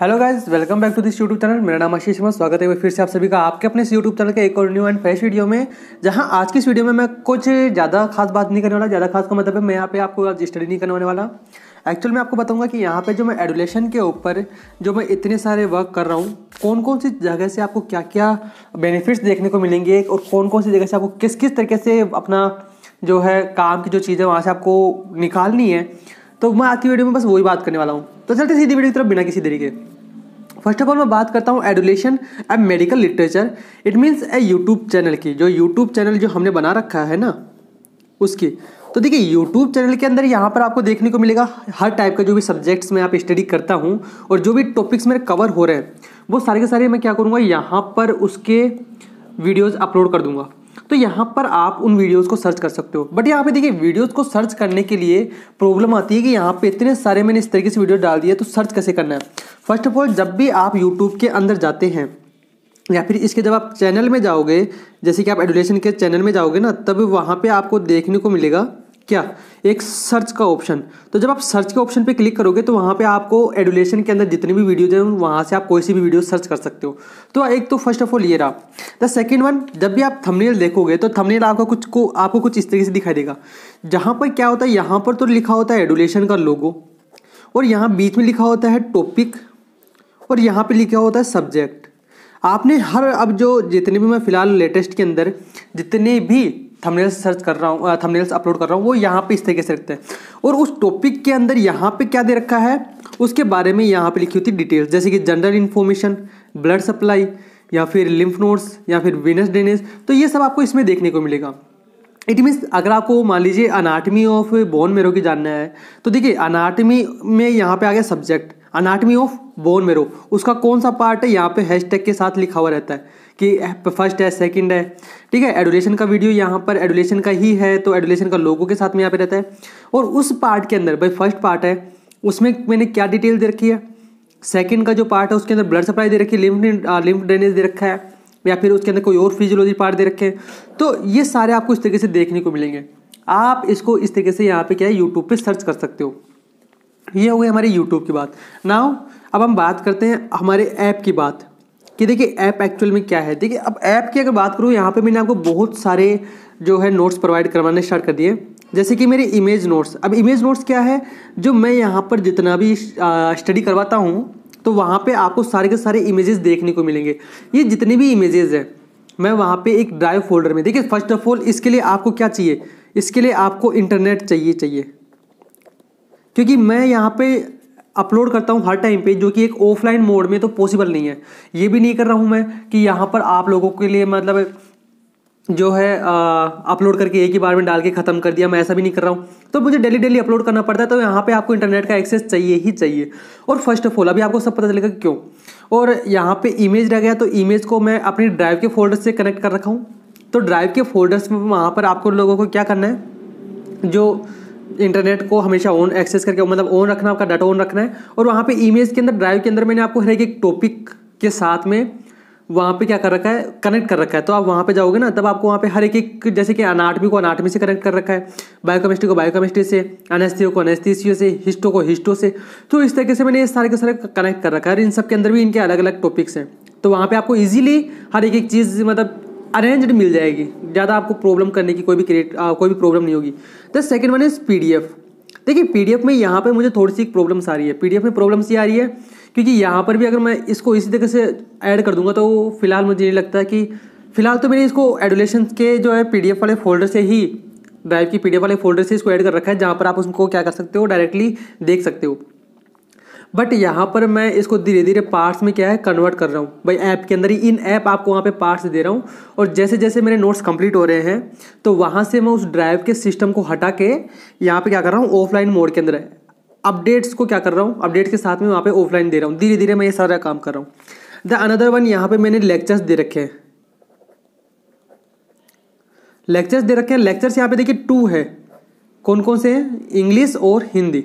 hello guys welcome back to this YouTube channel मेरा नाम आशीष शर्मा स्वागत है फिर से आप सभी का आपके अपने इस यूट्यूब चैनल के एक और न्यू एंड फ्रेश वीडियो में जहां आज की इस वीडियो में मैं कुछ ज़्यादा खास बात नहीं करने वाला ज़्यादा खास का मतलब है मैं यहाँ पे आपको आज स्टडी नहीं करने वाला एक्चुअल मैं आपको बताऊंगा कि यहाँ पे जो मैं एडुलेशन के ऊपर जो मैं इतने सारे वर्क कर रहा हूँ कौन कौन सी जगह से आपको क्या क्या बेनिफिट्स देखने को मिलेंगे और कौन कौन सी जगह से आपको किस किस तरीके से अपना जो है काम की जो चीज़ें वहाँ से आपको निकालनी है तो मैं आज की वीडियो में बस वही बात करने वाला हूँ तो चलते सीधी वीडियो की तरफ बिना किसी तरीके फर्स्ट ऑफ ऑल मैं बात करता हूँ education and medical literature it means a YouTube channel की जो यूट्यूब चैनल जो हमने बना रखा है ना उसकी तो देखिए यूट्यूब चैनल के अंदर यहाँ पर आपको देखने को मिलेगा हर टाइप का जो भी सब्जेक्ट्स मैं आप स्टडी करता हूँ और जो भी टॉपिक्स मेरे कवर हो रहे हैं वो सारे के सारे मैं क्या करूँगा यहाँ पर उसके वीडियोज़ अपलोड कर दूँगा तो यहाँ पर आप उन वीडियोस को सर्च कर सकते हो बट यहाँ पे देखिए वीडियोस को सर्च करने के लिए प्रॉब्लम आती है कि यहाँ पे इतने सारे मैंने इस तरीके से वीडियो डाल दिए तो सर्च कैसे करना है फर्स्ट ऑफ ऑल जब भी आप यूट्यूब के अंदर जाते हैं या फिर इसके जब आप चैनल में जाओगे जैसे कि आप एडुलेशन के चैनल में जाओगे ना तब वहाँ पर आपको देखने को मिलेगा क्या एक सर्च का ऑप्शन तो जब आप सर्च के ऑप्शन पे क्लिक करोगे तो वहाँ पे आपको एडुलेशन के अंदर जितनी भी वीडियोज हैं वहाँ से आप कोई सी भी वीडियो सर्च कर सकते हो तो एक तो फर्स्ट ऑफ ऑल ये रहा द सेकेंड वन जब भी आप थंबनेल देखोगे तो थंबनेल आपका कुछ को आपको कुछ इस तरीके से दिखाई देगा जहाँ पर क्या होता है यहाँ पर तो लिखा होता है एडुलेशन का लोगो और यहाँ बीच में लिखा होता है टॉपिक और यहाँ पर लिखा होता है सब्जेक्ट आपने हर अब जो जितने भी मैं फ़िलहाल लेटेस्ट के अंदर जितने भी थंबनेल्स सर्च कर रहा हूँ थंबनेल्स अपलोड कर रहा हूँ वो यहाँ पे इस तरीके से रखते हैं और उस टॉपिक के अंदर यहाँ पे क्या दे रखा है उसके बारे में यहाँ पे लिखी होती डिटेल्स जैसे कि जनरल इन्फॉर्मेशन ब्लड सप्लाई या फिर लिम्फ नोड्स या फिर वेनस डेनेस तो ये सब आपको इसमें देखने को मिलेगा इट मीन्स अगर आपको मान लीजिए अनाटमी ऑफ बोन मेरो की जानना है तो देखिए अनाटमी में यहाँ पे आ गया subject anatomy of bone marrow उसका कौन सा पार्ट है यहाँ पे हैशटैग के साथ लिखा हुआ रहता है कि फर्स्ट है सेकंड है ठीक है एडुलेशन का वीडियो यहाँ पर एडुलेशन का ही है तो एडुलेशन का लोगों के साथ में यहाँ पे रहता है और उस पार्ट के अंदर भाई फर्स्ट पार्ट है उसमें मैंने क्या डिटेल दे रखी है सेकेंड का जो पार्ट है उसके अंदर ब्लड सप्लाई दे रखी है लिम्फ लिम्फ ड्रेनेज दे रखा है या फिर उसके अंदर कोई और फिजियोलॉजी पार्ट दे रखे हैं तो ये सारे आपको इस तरीके से देखने को मिलेंगे आप इसको इस तरीके से यहाँ पे क्या है यूट्यूब पे सर्च कर सकते हो ये हो गई हमारी यूट्यूब की बात नाउ अब हम बात करते हैं हमारे ऐप की बात कि देखिए ऐप एक्चुअल में क्या है देखिए अब ऐप की अगर बात करूँ यहाँ पे मैंने आपको बहुत सारे जो है नोट्स प्रोवाइड करवाने स्टार्ट कर दिए जैसे कि मेरे इमेज नोट्स अब इमेज नोट्स क्या है जो मैं यहाँ पर जितना भी स्टडी करवाता हूँ तो वहाँ पे आपको सारे के सारे इमेजेस देखने को मिलेंगे ये जितने भी इमेजेस हैं मैं वहाँ पे एक ड्राइव फोल्डर में देखिए फर्स्ट ऑफ ऑल इसके लिए आपको क्या चाहिए इसके लिए आपको इंटरनेट चाहिए चाहिए क्योंकि मैं यहाँ पे अपलोड करता हूँ हर टाइम पे जो कि एक ऑफलाइन मोड में तो पॉसिबल नहीं है ये भी नहीं कर रहा हूँ मैं कि यहाँ पर आप लोगों के लिए मतलब जो है अपलोड करके एक ही बार में डाल के ख़त्म कर दिया मैं ऐसा भी नहीं कर रहा हूँ तो मुझे डेली डेली अपलोड करना पड़ता है तो यहाँ पे आपको इंटरनेट का एक्सेस चाहिए ही चाहिए और फर्स्ट ऑफ ऑल अभी आपको सब पता चलेगा क्यों और यहाँ पे इमेज रह गया तो इमेज को मैं अपनी ड्राइव के फोल्डर से कनेक्ट कर रखा हूँ तो ड्राइव के फोल्डर्स में वहाँ पर आपको लोगों को क्या करना है जो इंटरनेट को हमेशा ऑन एक्सेस करके मतलब ऑन रखना आपका डाटा ऑन रखना है और वहाँ पे इमेज के अंदर ड्राइव के अंदर मैंने आपको हर एक टॉपिक के साथ में वहाँ पे क्या कर रखा है कनेक्ट कर रखा है तो आप वहाँ पे जाओगे ना तब आपको वहाँ पे हर एक एक जैसे कि अनाटमी को अनाटमी से कनेक्ट कर रखा है बायोकेमिस्ट्री को बायोकेमिस्ट्री से अनेस्थियो को अनेस्थिसियो से हिस्टो को हिस्टो से तो इस तरीके से मैंने ये सारे के सारे कनेक्ट कर रखा है और इन सब के अंदर भी इनके अलग अलग टॉपिक्स हैं तो वहाँ पर आपको ईजिली हर एक एक चीज़ मतलब अरेंज्ड मिल जाएगी ज़्यादा आपको प्रॉब्लम करने की कोई भी क्रिएट कोई भी प्रॉब्लम नहीं होगी the second one is P देखिए पी में यहाँ पर मुझे थोड़ी सी प्रॉब्लम्स आ रही है पी में प्रॉब्लम्स ये आ रही है क्योंकि यहाँ पर भी अगर मैं इसको इसी तरीके से ऐड कर दूंगा तो फिलहाल मुझे नहीं लगता कि फिलहाल तो मैंने इसको एडोलेशन के जो है पी वाले फोल्डर से ही ड्राइव की पी वाले फोल्डर से इसको ऐड कर रखा है जहाँ पर आप उसको क्या कर सकते हो डायरेक्टली देख सकते हो बट यहाँ पर मैं इसको धीरे धीरे पार्ट्स में क्या है कन्वर्ट कर रहा हूँ भाई ऐप के अंदर ही इन ऐप आपको वहाँ पे पार्ट्स दे रहा हूँ और जैसे जैसे मेरे नोट्स कंप्लीट हो रहे हैं तो वहाँ से मैं उस ड्राइव के सिस्टम को हटा के यहाँ पे क्या कर रहा हूँ ऑफलाइन मोड के अंदर अपडेट्स को क्या कर रहा हूँ अपडेट्स के साथ में वहाँ पर ऑफलाइन दे रहा हूँ धीरे धीरे मैं ये सारा काम कर रहा हूँ द अनदर वन यहाँ पर मैंने लेक्चर्स दे रखे हैं लेक्चर्स दे रखे हैं लेक्चर्स यहाँ पे देखिए टू है कौन कौन से हैं इंग्लिश और हिंदी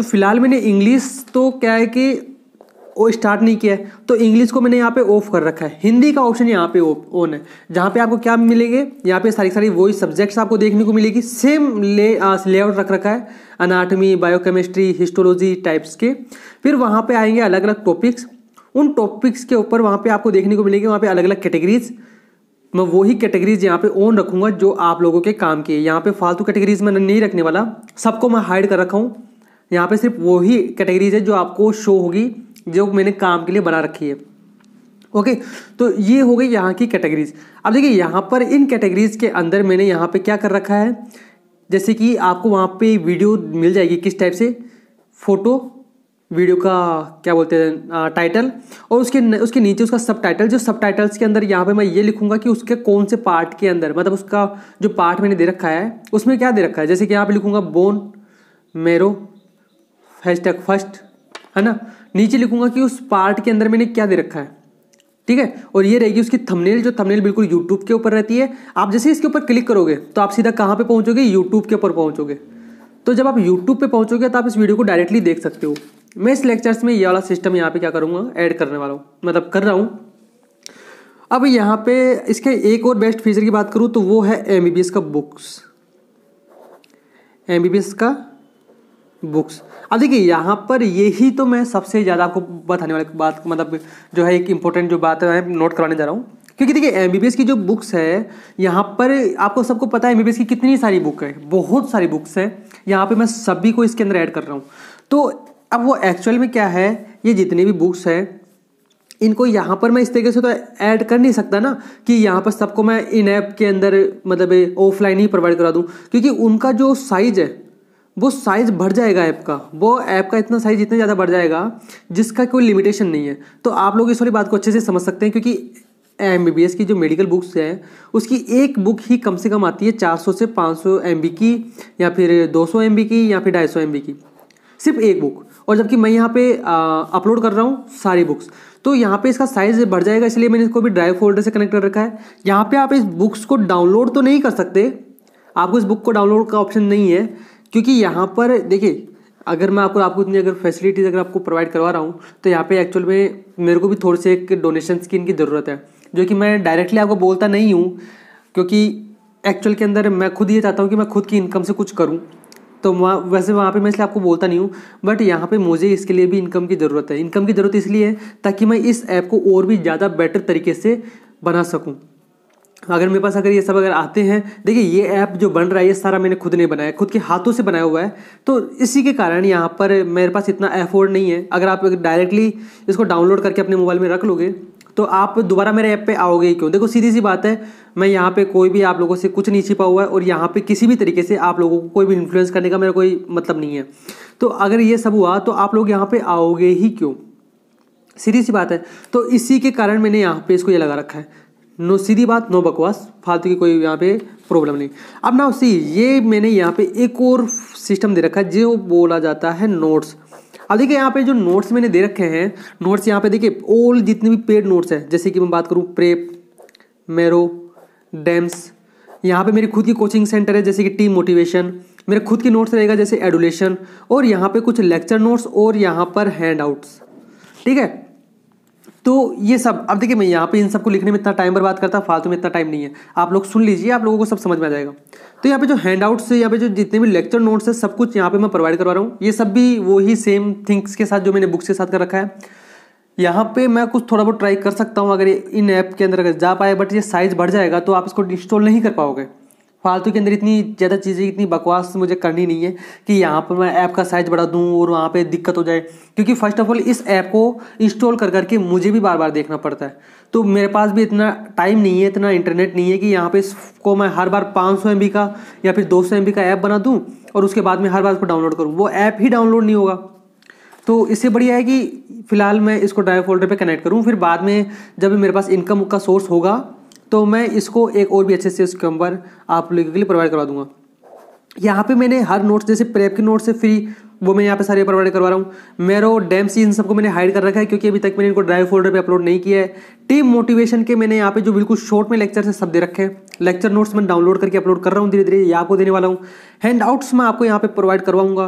तो फिलहाल मैंने इंग्लिश तो क्या है कि वो स्टार्ट नहीं किया है तो इंग्लिश को मैंने यहाँ पे ऑफ कर रखा है हिंदी का ऑप्शन यहाँ पे ऑन है जहाँ पे आपको क्या मिलेंगे यहाँ पे सारी सारी वही सब्जेक्ट्स आपको देखने को मिलेगी सेम ले लेआउट रख रखा है अनाटमी बायोकेमिस्ट्री हिस्टोलॉजी टाइप्स के फिर वहाँ पे आएंगे अलग अलग टॉपिक्स उन टॉपिक्स के ऊपर वहाँ पे आपको देखने को मिलेगी वहाँ पे अलग अलग कैटेगरीज मैं वही कैटेगरीज यहाँ पे ऑन रखूँगा जो आप लोगों के काम की है यहाँ पे फालतू कैटेगरीज में नहीं रखने वाला सबको मैं हाइड कर रखा हूँ यहाँ पे सिर्फ वही कैटेगरीज है जो आपको शो होगी जो मैंने काम के लिए बना रखी है ओके तो ये हो गई यहाँ की कैटेगरीज अब देखिए यहाँ पर इन कैटेगरीज के अंदर मैंने यहाँ पे क्या कर रखा है जैसे कि आपको वहाँ पे वीडियो मिल जाएगी किस टाइप से फ़ोटो वीडियो का क्या बोलते हैं टाइटल और उसके न, उसके नीचे उसका सब टाइटल जो सब टाइटल्स के अंदर यहाँ पे मैं ये लिखूंगा कि उसके कौन से पार्ट के अंदर मतलब उसका जो पार्ट मैंने दे रखा है उसमें क्या दे रखा है जैसे कि यहाँ पे लिखूंगा bone marrow hash tag first है ना नीचे लिखूंगा कि उस पार्ट के अंदर मैंने क्या दे रखा है ठीक है और ये रहेगी उसकी थंबनेल जो थंबनेल बिल्कुल यूट्यूब के ऊपर रहती है आप जैसे इसके ऊपर क्लिक करोगे तो आप सीधा कहाँ पे पहुँचोगे यूट्यूब के ऊपर पहुँचोगे तो जब आप यूट्यूब पे पहुँचोगे तो आप इस वीडियो को डायरेक्टली देख सकते हो मैं इस लेक्चर्स में ये वाला सिस्टम यहाँ पे क्या करूँगा ऐड करने वाला हूँ मतलब कर रहा हूँ अब यहाँ पे इसके एक और बेस्ट फीचर की बात करूँ तो वो है एम का बुक्स एम का बुक्स अब देखिए यहाँ पर यही तो मैं सबसे ज़्यादा आपको बताने वाली बात मतलब जो है एक इम्पोर्टेंट जो बात है नोट करवाने जा रहा हूँ क्योंकि देखिए एम की जो बुक्स है यहाँ पर आपको सबको पता है एम की कितनी सारी बुक है बहुत सारी बुक्स है यहाँ पर मैं सभी को इसके अंदर ऐड कर रहा हूँ तो अब वो एक्चुअल में क्या है ये जितनी भी बुक्स है इनको यहाँ पर मैं इस तरीके से तो ऐड कर नहीं सकता ना कि यहाँ पर सबको मैं इन ऐप के अंदर मतलब ऑफलाइन ही प्रोवाइड करा दूँ क्योंकि उनका जो साइज़ है वो साइज़ बढ़ जाएगा ऐप का वो ऐप का इतना साइज़ इतना ज़्यादा बढ़ जाएगा जिसका कोई लिमिटेशन नहीं है तो आप लोग इस वाली बात को अच्छे से समझ सकते हैं क्योंकि एम की जो मेडिकल बुक्स है उसकी एक बुक ही कम से कम आती है 400 से 500 सौ की या फिर 200 सौ की या फिर ढाई सौ की सिर्फ एक बुक और जबकि मैं यहाँ पे अपलोड कर रहा हूँ सारी बुक्स तो यहाँ पे इसका साइज़ बढ़ जाएगा इसलिए मैंने इसको भी ड्राइव फोल्डर से कनेक्ट कर रखा है यहाँ पे आप इस बुक्स को डाउनलोड तो नहीं कर सकते आपको इस बुक को डाउनलोड का ऑप्शन नहीं है क्योंकि यहाँ पर देखिए अगर मैं आपको आपको इतनी अगर फैसिलिटीज़ अगर आपको प्रोवाइड करवा रहा हूँ तो यहाँ पे एक्चुअल में मेरे को भी थोड़े से एक डोनेशन की इनकी ज़रूरत है जो कि मैं डायरेक्टली आपको बोलता नहीं हूँ क्योंकि एक्चुअल के अंदर मैं खुद ये चाहता हूँ कि मैं खुद की इनकम से कुछ करूँ तो वहाँ वैसे वहाँ पर मैं इसलिए आपको बोलता नहीं हूँ बट यहाँ पर मुझे इसके लिए भी इनकम की ज़रूरत है इनकम की ज़रूरत इसलिए है ताकि मैं इस ऐप को और भी ज़्यादा बेटर तरीके से बना सकूँ अगर मेरे पास अगर ये सब अगर आते हैं देखिए ये ऐप जो बन रहा है ये सारा मैंने खुद ने बनाया खुद के हाथों से बनाया हुआ है तो इसी के कारण यहाँ पर मेरे पास इतना एफोर्ड नहीं है अगर आप डायरेक्टली इसको डाउनलोड करके अपने मोबाइल में रख लोगे तो आप दोबारा मेरे ऐप पे आओगे ही क्यों देखो सीधी सी बात है मैं यहाँ पे कोई भी आप लोगों से कुछ नहीं छिपा हुआ है और यहाँ पे किसी भी तरीके से आप लोगों को कोई भी इन्फ्लुएंस करने का मेरा कोई मतलब नहीं है तो अगर ये सब हुआ तो आप लोग यहाँ पे आओगे ही क्यों सीधी सी बात है तो इसी के कारण मैंने यहाँ पे इसको ये लगा रखा है नो सीधी बात नो बकवास फालतू की कोई यहाँ पे प्रॉब्लम नहीं अब ना उसी ये मैंने यहाँ पे एक और सिस्टम दे रखा है जो बोला जाता है नोट्स अब देखिए यहाँ पे जो नोट्स मैंने दे रखे हैं नोट्स यहाँ पे देखिए ऑल जितने भी पेड नोट्स हैं जैसे कि मैं बात करूँ प्रेप मेरो डैम्स यहाँ पे मेरी खुद की कोचिंग सेंटर है जैसे कि टीम मोटिवेशन मेरे खुद के नोट्स रहेगा जैसे एडुलेशन और यहाँ पे कुछ लेक्चर नोट्स और यहाँ पर हैंड आउट्स ठीक है तो ये सब अब देखिए मैं यहाँ पे इन सबको लिखने में इतना टाइम बर्बाद करता हूँ फालतू में इतना टाइम नहीं है आप लोग सुन लीजिए आप लोगों को सब समझ में आ जाएगा तो यहाँ पे जो हैंड आउट्स है यहाँ पे जो जितने भी लेक्चर नोट्स है सब कुछ यहाँ पे मैं प्रोवाइड करवा रहा हूँ ये सब भी वही सेम थिंग्स के साथ जो मैंने बुक्स के साथ कर रखा है यहाँ पे मैं कुछ थोड़ा बहुत ट्राई कर सकता हूँ अगर ये इन ऐप के अंदर अगर जा पाए बट ये साइज़ बढ़ जाएगा तो आप इसको इंस्टॉल नहीं कर पाओगे फालतू के अंदर इतनी ज़्यादा चीज़ें इतनी बकवास मुझे करनी नहीं है कि यहाँ पर मैं ऐप का साइज़ बढ़ा दूँ और वहाँ पे दिक्कत हो जाए क्योंकि फ़र्स्ट ऑफ़ ऑल इस ऐप को इंस्टॉल कर करके मुझे भी बार बार देखना पड़ता है तो मेरे पास भी इतना टाइम नहीं है इतना इंटरनेट नहीं है कि यहाँ पर इसको मैं हर बार पाँच सौ का या फिर दो सौ का ऐप बना दूँ और उसके बाद में हर बार उसको डाउनलोड करूँ वो ऐप ही डाउनलोड नहीं होगा तो इससे बढ़िया है कि फ़िलहाल मैं इसको ड्राइव फोल्डर पर कनेक्ट करूँ फिर बाद में जब मेरे पास इनकम का सोर्स होगा तो मैं इसको एक और भी अच्छे से उसके अंबर आप लोगों के लिए प्रोवाइड करवा दूंगा यहाँ पे मैंने हर नोट्स जैसे प्रेप के नोट्स से फ्री वो मैं यहाँ पे सारे प्रोवाइड करवा रहा हूँ मेरो डैम्स इन सबको मैंने हाइड कर रखा है क्योंकि अभी तक मैंने इनको ड्राइव फोल्डर पे अपलोड नहीं किया है टीम मोटिवेशन के मैंने यहाँ पे जो बिल्कुल शॉर्ट में लेक्चर से सब दे रखे हैं लेक्चर नोट्स मैं डाउनलोड करके अपलोड कर रहा हूँ धीरे धीरे ये आपको देने वाला हूँ हैंड आउट्स मैं आपको यहाँ पे प्रोवाइड करवाऊंगा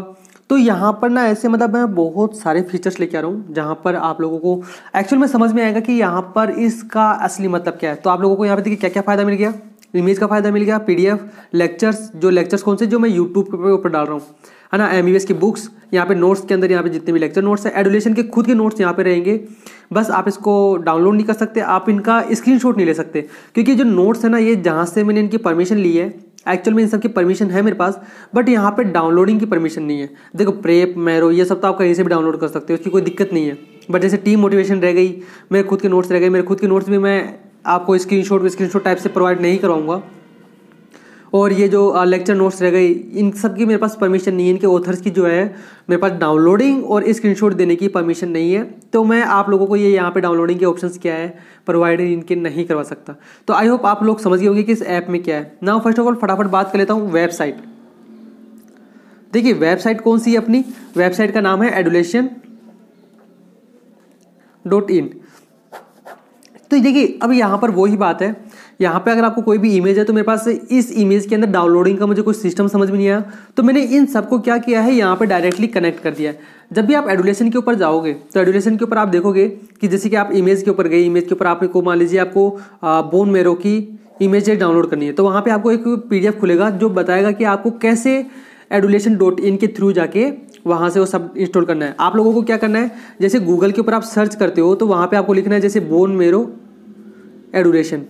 तो यहाँ पर ना ऐसे मतलब मैं बहुत सारे फीचर्स लेके आ रहा हूँ जहाँ पर आप लोगों को एक्चुअल में समझ में आएगा कि यहाँ पर इसका असली मतलब क्या है तो आप लोगों को यहाँ पे देखिए क्या क्या फ़ायदा मिल गया इमेज का फ़ायदा मिल गया पी लेक्चर्स जो लेक्चर्स कौन से जो मैं यूट्यूब के ऊपर डाल रहा हूँ है ना एम की बुक्स यहाँ पे नोट्स के अंदर यहाँ पे जितने भी लेक्चर नोट्स हैं एडुलेशन के खुद के नोट्स यहाँ पे रहेंगे बस आप इसको डाउनलोड नहीं कर सकते आप इनका स्क्रीनशॉट नहीं ले सकते क्योंकि जो नोट्स है ना ये जहाँ से मैंने इनकी परमिशन ली है एक्चुअल में इन सब की परमिशन है मेरे पास बट यहाँ पे डाउनलोडिंग की परमिशन नहीं है देखो प्रेप मैरो ये सब तो आप कहीं से भी डाउनलोड कर सकते हो उसकी कोई दिक्कत नहीं है बट जैसे टीम मोटिवेशन रह गई मेरे खुद के नोट्स रह गए मेरे खुद के नोट्स भी मैं आपको screenshot screenshot type से प्रोवाइड नहीं कराऊंगा और ये जो लेक्चर नोट्स रह गए इन सब की मेरे पास परमिशन नहीं है इनके ऑथर्स की जो है मेरे पास डाउनलोडिंग और स्क्रीनशॉट देने की परमिशन नहीं है तो मैं आप लोगों को ये यहाँ पे डाउनलोडिंग के ऑप्शंस क्या है प्रोवाइडर इनके नहीं करवा सकता तो आई होप आप लोग समझ गए होंगे कि इस ऐप में क्या है ना फर्स्ट ऑफ ऑल फटाफट बात कर लेता हूँ वेबसाइट देखिए वेबसाइट कौन सी है अपनी वेबसाइट का नाम है एडुलेशन डॉट इन तो देखिए अब यहाँ पर वही बात है यहाँ पे अगर आपको कोई भी इमेज है तो मेरे पास इस इमेज के अंदर डाउनलोडिंग का मुझे कोई सिस्टम समझ में नहीं आया तो मैंने इन सबको क्या किया है यहाँ पे डायरेक्टली कनेक्ट कर दिया है जब भी आप एडुलेशन के ऊपर जाओगे तो एडुलेशन के ऊपर आप देखोगे कि जैसे कि आप इमेज के ऊपर गए इमेज के ऊपर आपने को मान लीजिए आपको बोन मेरो की इमेज डाउनलोड करनी है तो वहाँ पर आपको एक पी खुलेगा जो बताएगा कि आपको कैसे एडुलेशन डॉट इन के थ्रू जाके वहाँ से वो सब इंस्टॉल करना है आप लोगों को क्या करना है जैसे गूगल के ऊपर आप सर्च करते हो तो वहाँ पे आपको लिखना है जैसे बोन मेरो एडुलेशन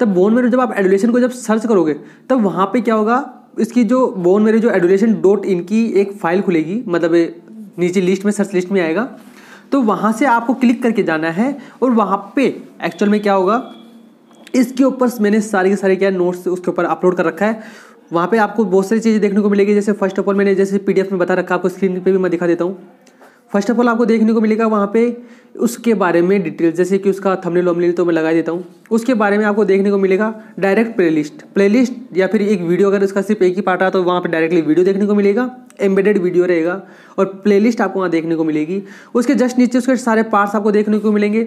तब बोन मेरे जब आप एडुलेशन को जब सर्च करोगे तब वहाँ पे क्या होगा इसकी जो बोन मेरे जो एडुलेशन डॉट इन की एक फाइल खुलेगी मतलब नीचे लिस्ट में सर्च लिस्ट में आएगा तो वहाँ से आपको क्लिक करके जाना है और वहाँ पे एक्चुअल में क्या होगा इसके ऊपर मैंने सारे के सारे क्या नोट्स उसके ऊपर अपलोड कर रखा है वहाँ पे आपको बहुत सारी चीज़ें देखने को मिलेगी जैसे फर्स्ट ऑफ ऑल मैंने जैसे पीडीएफ में बता रखा आपको स्क्रीन पे भी मैं दिखा देता हूँ फर्स्ट ऑफ ऑल आपको देखने को मिलेगा वहाँ पे उसके बारे में डिटेल जैसे कि उसका थंबनेल वमनेल तो मैं लगा देता हूँ उसके बारे में आपको देखने को मिलेगा डायरेक्ट प्लेलिस्ट प्लेलिस्ट या फिर एक वीडियो अगर उसका सिर्फ एक ही पार्ट आता तो वहाँ पर डायरेक्टली वीडियो देखने को मिलेगा एम्बेडेड वीडियो रहेगा और प्लेलिस्ट आपको वहाँ देखने को मिलेगी उसके जस्ट नीचे उसके सारे पार्ट्स आपको देखने को मिलेंगे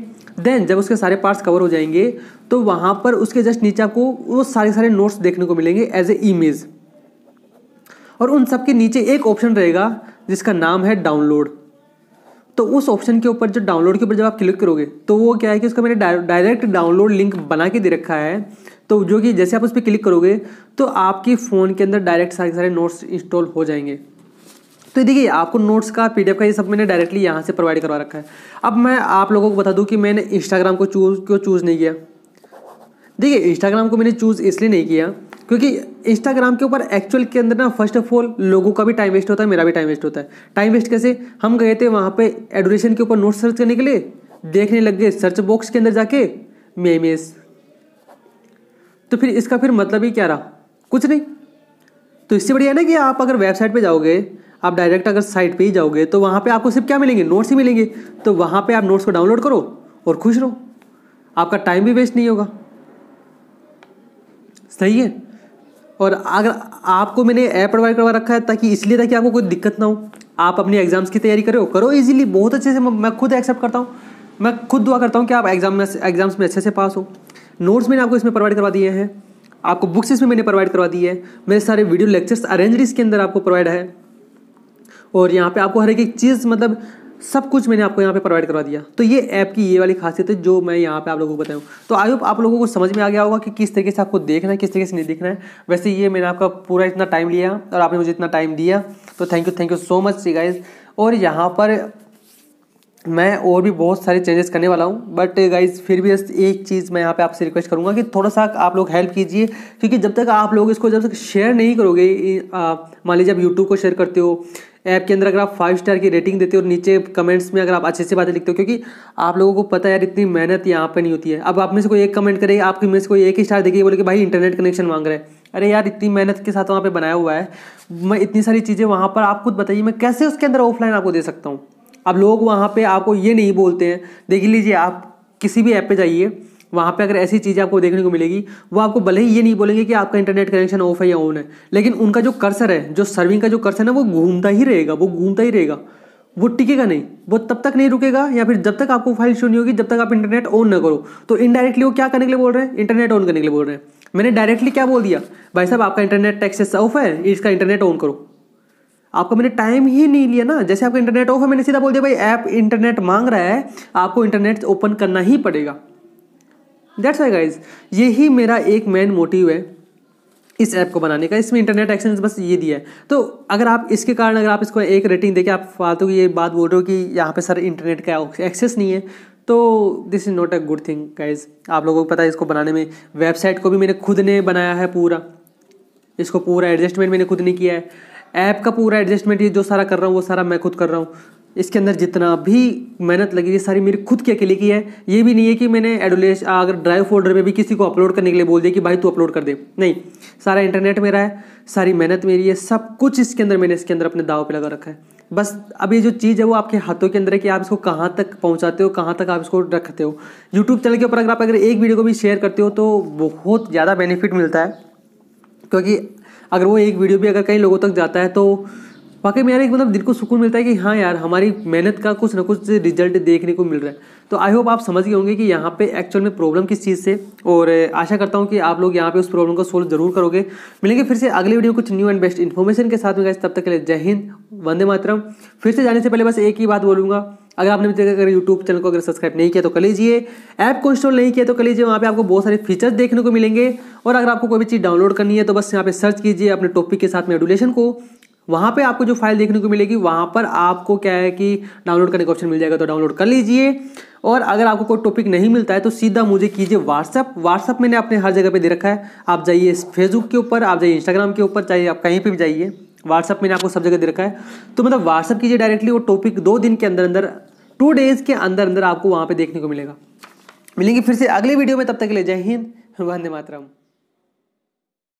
देन जब उसके सारे पार्ट्स कवर हो जाएंगे तो वहाँ पर उसके जस्ट नीचे आपको वो सारे सारे नोट्स देखने को मिलेंगे एज ए इमेज और उन सबके नीचे एक ऑप्शन रहेगा जिसका नाम है डाउनलोड तो उस ऑप्शन के ऊपर जो डाउनलोड के ऊपर जब आप क्लिक करोगे तो वो क्या है कि उसका मैंने डायरेक्ट डाउनलोड लिंक बना के दे रखा है तो जो कि जैसे आप उस पर क्लिक करोगे तो आपके फ़ोन के अंदर डायरेक्ट सारे सारे नोट्स इंस्टॉल हो जाएंगे तो देखिए आपको नोट्स का पी का ये सब मैंने डायरेक्टली यहाँ से प्रोवाइड करवा रखा है अब मैं आप लोगों को बता दूँ कि मैंने इंस्टाग्राम को चूज़ क्यों चूज़ नहीं किया देखिए इंस्टाग्राम को मैंने चूज़ इसलिए नहीं किया क्योंकि इंस्टाग्राम के ऊपर एक्चुअल के अंदर ना फर्स्ट ऑफ ऑल लोगों का भी टाइम वेस्ट होता है मेरा भी टाइम वेस्ट होता है टाइम वेस्ट कैसे हम गए थे वहाँ पे एडोरेशन के ऊपर नोट सर्च करने के लिए देखने लग गए सर्च बॉक्स के अंदर जाके मेमेस तो फिर इसका फिर मतलब ही क्या रहा कुछ नहीं तो इससे बढ़िया ना कि आप अगर वेबसाइट पे जाओगे आप डायरेक्ट अगर साइट पे ही जाओगे तो वहाँ पे आपको सिर्फ क्या मिलेंगे नोट्स ही मिलेंगे तो वहाँ पे आप नोट्स को डाउनलोड करो और खुश रहो आपका टाइम भी वेस्ट नहीं होगा सही है और अगर आपको मैंने ऐप प्रोवाइड करवा रखा है ताकि इसलिए ताकि आपको कोई दिक्कत ना हो आप अपनी एग्ज़ाम्स की तैयारी करो करो इजीली बहुत अच्छे से मैं खुद एक्सेप्ट करता हूँ मैं खुद दुआ करता हूँ कि आप एग्जाम में एग्जाम्स में अच्छे से पास हो नोट्स मैंने आपको इसमें प्रोवाइड करवा दिए हैं आपको बुक्स इसमें मैंने प्रोवाइड करवा दी है मेरे सारे वीडियो लेक्चर्स अरेंज इसके अंदर आपको प्रोवाइड है और यहाँ पे आपको हर एक चीज़ मतलब सब कुछ मैंने आपको यहाँ पे प्रोवाइड करवा दिया तो ये ऐप की ये वाली खासियत है जो मैं यहाँ पे आप लोगों को बताऊँ तो आई होप आप लोगों को समझ में आ गया होगा कि किस तरीके से आपको देखना है किस तरीके से नहीं देखना है वैसे ये मैंने आपका पूरा इतना टाइम लिया और आपने मुझे इतना टाइम दिया तो thank you thank you so much guys और यहाँ पर मैं और भी बहुत सारे चेंजेस करने वाला हूँ बट गाइज फिर भी एक चीज़ मैं यहाँ पे आपसे रिक्वेस्ट करूँगा कि थोड़ा सा आप लोग हेल्प कीजिए क्योंकि जब तक आप लोग इसको जब तक शेयर नहीं करोगे मान लीजिए आप यूट्यूब को शेयर करते हो ऐप के अंदर अगर आप फाइव स्टार की रेटिंग देते हो और नीचे कमेंट्स में अगर आप अच्छे से बातें लिखते हो क्योंकि आप लोगों को पता है यार इतनी मेहनत यहाँ पर नहीं होती है अब आप में से कोई एक कमेंट करे आपकी में से कोई एक ही स्टार देखिए बोले कि भाई इंटरनेट कनेक्शन मांग रहे हैं अरे यार इतनी मेहनत के साथ वहाँ पर बनाया हुआ है मैं इतनी सारी चीज़ें वहाँ पर आप खुद बताइए मैं कैसे उसके अंदर ऑफलाइन आपको दे सकता हूँ अब लोग वहाँ पर आपको ये नहीं बोलते हैं देख लीजिए आप किसी भी ऐप पर जाइए वहाँ पे अगर ऐसी चीज़ें आपको देखने को मिलेगी वो आपको भले ही ये नहीं बोलेंगे कि आपका इंटरनेट कनेक्शन ऑफ है या ऑन है लेकिन उनका जो कर्सर है जो सर्विंग का जो कर्सर है वो घूमता ही रहेगा वो घूमता ही रहेगा वो टिकेगा नहीं वो तब तक नहीं रुकेगा या फिर जब तक आपको फाइल शुरू नहीं होगी जब तक आप इंटरनेट ऑन ना करो तो इनडायरेक्टली वो क्या करने के लिए बोल रहे हैं इंटरनेट ऑन करने के लिए बोल रहे हैं मैंने डायरेक्टली क्या बोल दिया भाई साहब आपका इंटरनेट टैक्सेस ऑफ है इसका इंटरनेट ऑन करो आपका मैंने टाइम ही नहीं लिया ना जैसे आपका इंटरनेट ऑफ है मैंने सीधा बोल दिया भाई ऐप इंटरनेट मांग रहा है आपको इंटरनेट ओपन करना ही पड़ेगा दैट्स आई गाइज ही मेरा एक मेन मोटिव है इस ऐप को बनाने का इसमें इंटरनेट एक्सेंस बस ये दिया है तो अगर आप इसके कारण अगर आप इसको एक रेटिंग देके आप फालतू की ये बात बोल रहे हो कि यहाँ पे सर इंटरनेट का एक्सेस नहीं है तो this is not a good thing guys आप लोगों को पता है इसको बनाने में वेबसाइट को भी मैंने खुद ने बनाया है पूरा इसको पूरा एडजस्टमेंट मैंने खुद ने किया है ऐप का पूरा एडजस्टमेंट ये जो सारा कर रहा हूँ वो सारा मैं खुद कर रहा हूँ इसके अंदर जितना भी मेहनत लगी है सारी मेरी खुद के अकेले की है ये भी नहीं है कि मैंने एडोलेश अगर ड्राइव फोल्डर में भी किसी को अपलोड करने के लिए बोल दिया कि भाई तू अपलोड कर दे नहीं सारा इंटरनेट मेरा है सारी मेहनत मेरी है सब कुछ इसके अंदर मैंने इसके अंदर अपने दाव पर लगा रखा है बस अब ये जो चीज़ है वो आपके हाथों के अंदर है कि आप इसको कहाँ तक पहुँचाते हो कहाँ तक आप इसको रखते हो यूट्यूब चैनल के ऊपर अगर आप अगर एक वीडियो को भी शेयर करते हो तो बहुत ज़्यादा बेनिफिट मिलता है क्योंकि अगर वो एक वीडियो भी अगर कई लोगों तक जाता है तो वाकई में यार एक मतलब दिल को सुकून मिलता है कि हाँ यार हमारी मेहनत का कुछ ना कुछ रिजल्ट देखने को मिल रहा है तो आई होप आप समझ गए होंगे कि यहाँ पे एक्चुअल में प्रॉब्लम किस चीज़ से और आशा करता हूँ कि आप लोग यहाँ पे उस प्रॉब्लम को सोल्व जरूर करोगे मिलेंगे फिर से अगले वीडियो कुछ न्यू एंड बेस्ट इन्फॉर्मेशन के साथ में तब तक के लिए जय हिंद वंदे मातरम फिर से जाने से पहले बस एक ही बात बोलूँगा अगर आपने मेरे अगर यूट्यूब चैनल को अगर सब्सक्राइब नहीं किया तो कर लीजिए ऐप को इंस्टॉल नहीं किया तो कर लीजिए वहाँ पे आपको बहुत सारे फीचर्स देखने को मिलेंगे और अगर आपको कोई भी चीज़ डाउनलोड करनी है तो बस यहाँ पे सर्च कीजिए अपने टॉपिक के साथ में एडुलेशन को वहाँ पे आपको जो फाइल देखने को मिलेगी वहाँ पर आपको क्या है कि डाउनलोड करने का ऑप्शन मिल जाएगा तो डाउनलोड कर लीजिए और अगर आपको कोई टॉपिक नहीं मिलता है तो सीधा मुझे कीजिए व्हाट्सअप व्हाट्सअप मैंने अपने हर जगह पे दे रखा है आप जाइए फेसबुक के ऊपर आप जाइए इंस्टाग्राम के ऊपर चाहिए आप कहीं पर भी जाइए व्हाट्सअप मैंने आपको सब जगह दे रखा है तो मतलब व्हाट्सअप कीजिए डायरेक्टली वो टॉपिक दो दिन के अंदर अंदर टू डेज़ के अंदर अंदर आपको वहाँ पर देखने को मिलेगा मिलेंगे फिर से अगले वीडियो में तब तक के लिए जय हिंद वंदे मातरम